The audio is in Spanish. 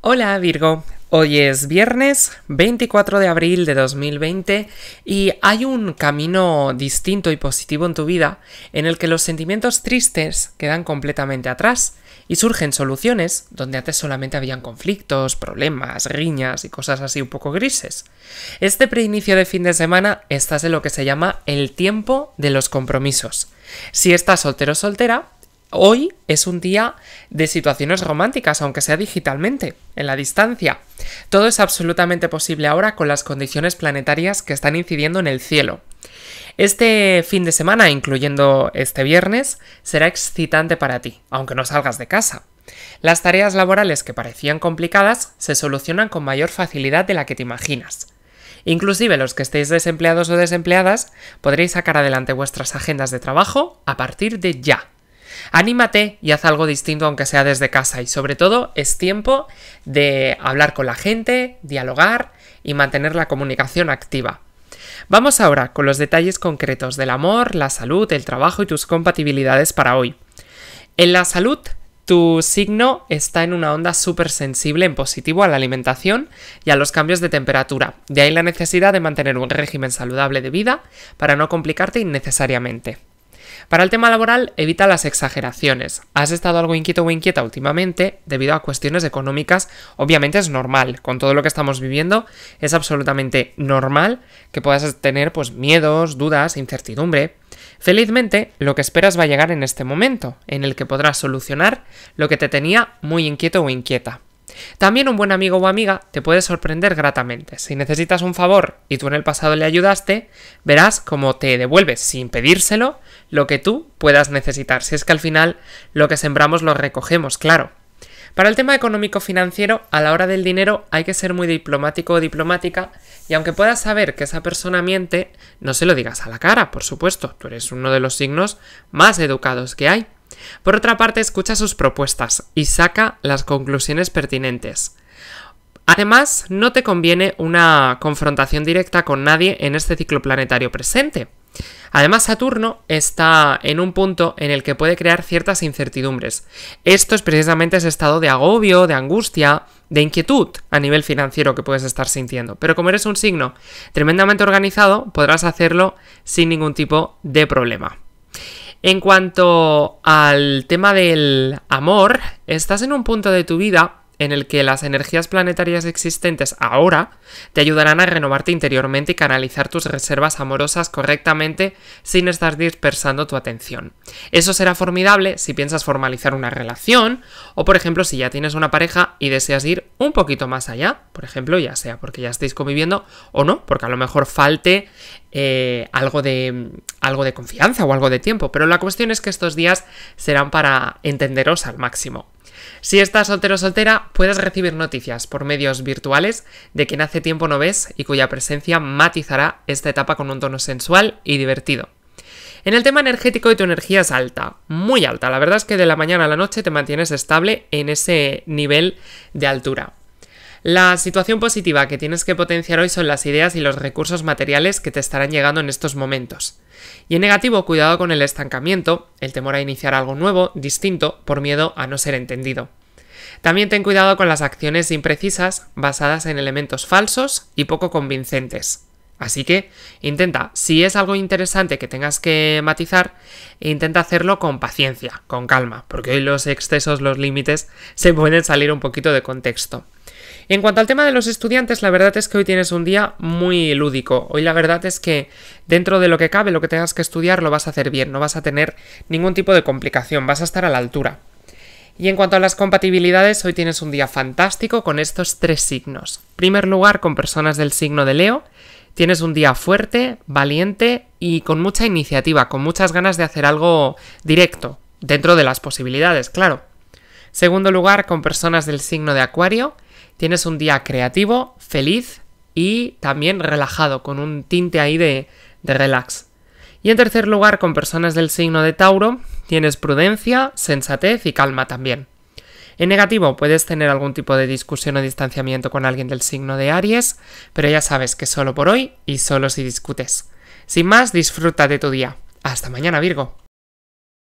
Hola Virgo, hoy es viernes 24 de abril de 2020 y hay un camino distinto y positivo en tu vida en el que los sentimientos tristes quedan completamente atrás y surgen soluciones donde antes solamente habían conflictos, problemas, riñas y cosas así un poco grises. Este preinicio de fin de semana estás en lo que se llama el tiempo de los compromisos. Si estás soltero o soltera, Hoy es un día de situaciones románticas, aunque sea digitalmente, en la distancia. Todo es absolutamente posible ahora con las condiciones planetarias que están incidiendo en el cielo. Este fin de semana, incluyendo este viernes, será excitante para ti, aunque no salgas de casa. Las tareas laborales que parecían complicadas se solucionan con mayor facilidad de la que te imaginas. Inclusive los que estéis desempleados o desempleadas podréis sacar adelante vuestras agendas de trabajo a partir de ya. Anímate y haz algo distinto aunque sea desde casa y sobre todo es tiempo de hablar con la gente, dialogar y mantener la comunicación activa. Vamos ahora con los detalles concretos del amor, la salud, el trabajo y tus compatibilidades para hoy. En la salud, tu signo está en una onda súper sensible en positivo a la alimentación y a los cambios de temperatura. De ahí la necesidad de mantener un régimen saludable de vida para no complicarte innecesariamente. Para el tema laboral, evita las exageraciones. Has estado algo inquieto o inquieta últimamente debido a cuestiones económicas. Obviamente es normal, con todo lo que estamos viviendo, es absolutamente normal que puedas tener pues miedos, dudas, incertidumbre. Felizmente, lo que esperas va a llegar en este momento, en el que podrás solucionar lo que te tenía muy inquieto o inquieta. También un buen amigo o amiga te puede sorprender gratamente. Si necesitas un favor y tú en el pasado le ayudaste, verás cómo te devuelves sin pedírselo lo que tú puedas necesitar. Si es que al final lo que sembramos lo recogemos, claro. Para el tema económico-financiero, a la hora del dinero hay que ser muy diplomático o diplomática y aunque puedas saber que esa persona miente, no se lo digas a la cara, por supuesto, tú eres uno de los signos más educados que hay. Por otra parte, escucha sus propuestas y saca las conclusiones pertinentes. Además, no te conviene una confrontación directa con nadie en este ciclo planetario presente. Además, Saturno está en un punto en el que puede crear ciertas incertidumbres. Esto es precisamente ese estado de agobio, de angustia, de inquietud a nivel financiero que puedes estar sintiendo. Pero como eres un signo tremendamente organizado, podrás hacerlo sin ningún tipo de problema. En cuanto al tema del amor, estás en un punto de tu vida en el que las energías planetarias existentes ahora te ayudarán a renovarte interiormente y canalizar tus reservas amorosas correctamente sin estar dispersando tu atención. Eso será formidable si piensas formalizar una relación o por ejemplo si ya tienes una pareja y deseas ir un poquito más allá, por ejemplo ya sea porque ya estéis conviviendo o no, porque a lo mejor falte eh, algo, de, algo de confianza o algo de tiempo, pero la cuestión es que estos días serán para entenderos al máximo. Si estás soltero o soltera, puedes recibir noticias por medios virtuales de quien hace tiempo no ves y cuya presencia matizará esta etapa con un tono sensual y divertido. En el tema energético, tu energía es alta, muy alta. La verdad es que de la mañana a la noche te mantienes estable en ese nivel de altura. La situación positiva que tienes que potenciar hoy son las ideas y los recursos materiales que te estarán llegando en estos momentos. Y en negativo, cuidado con el estancamiento, el temor a iniciar algo nuevo, distinto, por miedo a no ser entendido. También ten cuidado con las acciones imprecisas basadas en elementos falsos y poco convincentes. Así que intenta, si es algo interesante que tengas que matizar, intenta hacerlo con paciencia, con calma, porque hoy los excesos, los límites, se pueden salir un poquito de contexto en cuanto al tema de los estudiantes, la verdad es que hoy tienes un día muy lúdico. Hoy la verdad es que dentro de lo que cabe, lo que tengas que estudiar, lo vas a hacer bien, no vas a tener ningún tipo de complicación, vas a estar a la altura. Y en cuanto a las compatibilidades, hoy tienes un día fantástico con estos tres signos. primer lugar, con personas del signo de Leo, tienes un día fuerte, valiente y con mucha iniciativa, con muchas ganas de hacer algo directo, dentro de las posibilidades, claro. Segundo lugar, con personas del signo de Acuario, tienes un día creativo, feliz y también relajado, con un tinte ahí de, de relax. Y en tercer lugar, con personas del signo de Tauro, tienes prudencia, sensatez y calma también. En negativo, puedes tener algún tipo de discusión o distanciamiento con alguien del signo de Aries, pero ya sabes que solo por hoy y solo si discutes. Sin más, disfruta de tu día. Hasta mañana, Virgo.